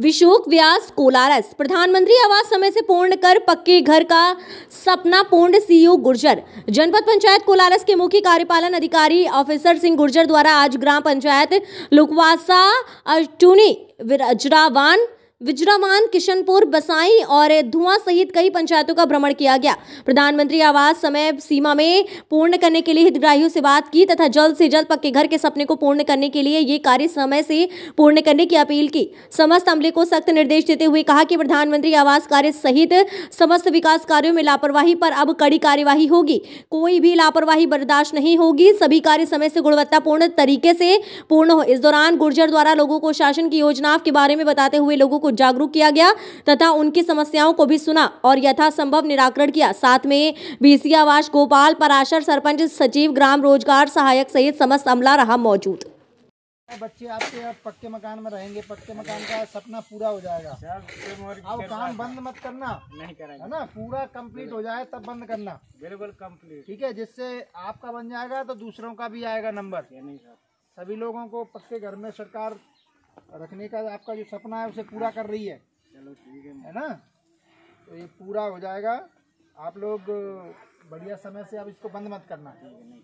विशोक व्यास कोलारस प्रधानमंत्री आवास समय से पूर्ण कर पक्के घर का सपना पूर्ण सीईओ गुर्जर जनपद पंचायत कोलारस के मुख्य कार्यपालन अधिकारी ऑफिसर सिंह गुर्जर द्वारा आज ग्राम पंचायत लुकवासा अटूनी विराजरावान विजरामान किशनपुर बसाई और धुआं सहित कई पंचायतों का भ्रमण किया गया प्रधानमंत्री आवास समय सीमा में पूर्ण करने के लिए हितग्राहियों से बात की तथा जल्द से जल्द पक्के घर के सपने को पूर्ण करने के लिए ये कार्य समय से पूर्ण करने की अपील की समस्त अमले को सख्त निर्देश देते हुए कहा कि प्रधानमंत्री आवास कार्य सहित समस्त विकास कार्यो में लापरवाही पर अब कड़ी कार्यवाही होगी कोई भी लापरवाही बर्दाश्त नहीं होगी सभी कार्य समय से गुणवत्तापूर्ण तरीके से पूर्ण हो इस दौरान गुर्जर द्वारा लोगों को शासन की योजनाओं के बारे में बताते हुए लोगों को को जागरूक किया गया तथा उनकी समस्याओं को भी सुना और यथासंभव निराकरण किया साथ में बीसी आवास गोपाल पराशर सरपंच सचिव ग्राम रोजगार सहायक सहित समस्त अमला रहा मौजूद बच्चे आपके यहाँ पक्के मकान में रहेंगे पक्के मकान का सपना पूरा हो जाएगा अच्छा, अब काम बंद मत करना नहीं करेंगे है ना पूरा कंप्लीट हो जाए तब बंद करना बिल्कुल कंप्लीट ठीक है जिससे आपका बन जाएगा तो दूसरों का भी आएगा नंबर सभी लोगों को पक्के घर में सरकार रखने का आपका जो सपना है उसे पूरा कर रही है चलो ठीक है है ना तो ये पूरा हो जाएगा आप लोग बढ़िया समय से अब इसको बंद मत करना